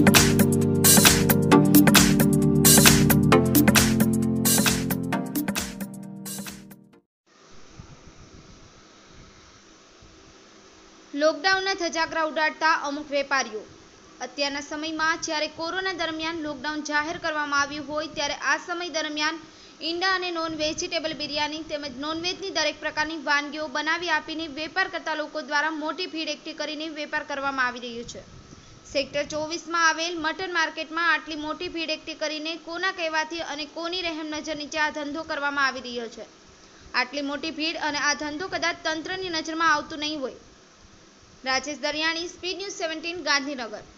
લોકડાઉનના ધજાગરા ઉડાડતા અમુક વેપારીઓ અત્યારના સમયમાં જ્યારે કોરોના દરમિયાન લોકડાઉન જાહેર કરવામાં આવ્યું હોય ત્યારે આ સમય દરમિયાન ઈંડા અને નોન વેજીટેબલ બિરયાની તેમજ નોનવેજની દરેક પ્રકારની વાનગીઓ બનાવી આપીને વેપાર કરતા લોકો દ્વારા મોટી ભીડ એકઠી કરીને વેપાર કરવામાં આવી રહ્યો છે સેક્ટર ચોવીસમાં આવેલ મટન માર્કેટમાં આટલી મોટી ભીડ એકઠી કરીને કોના કહેવાથી અને કોની રહેમ નજર નીચે આ ધંધો કરવામાં આવી રહ્યો છે આટલી મોટી ભીડ અને આ ધંધો કદાચ તંત્રની નજરમાં આવતું નહીં હોય Rajesh Dariyani speed news seventeen Gandhinagar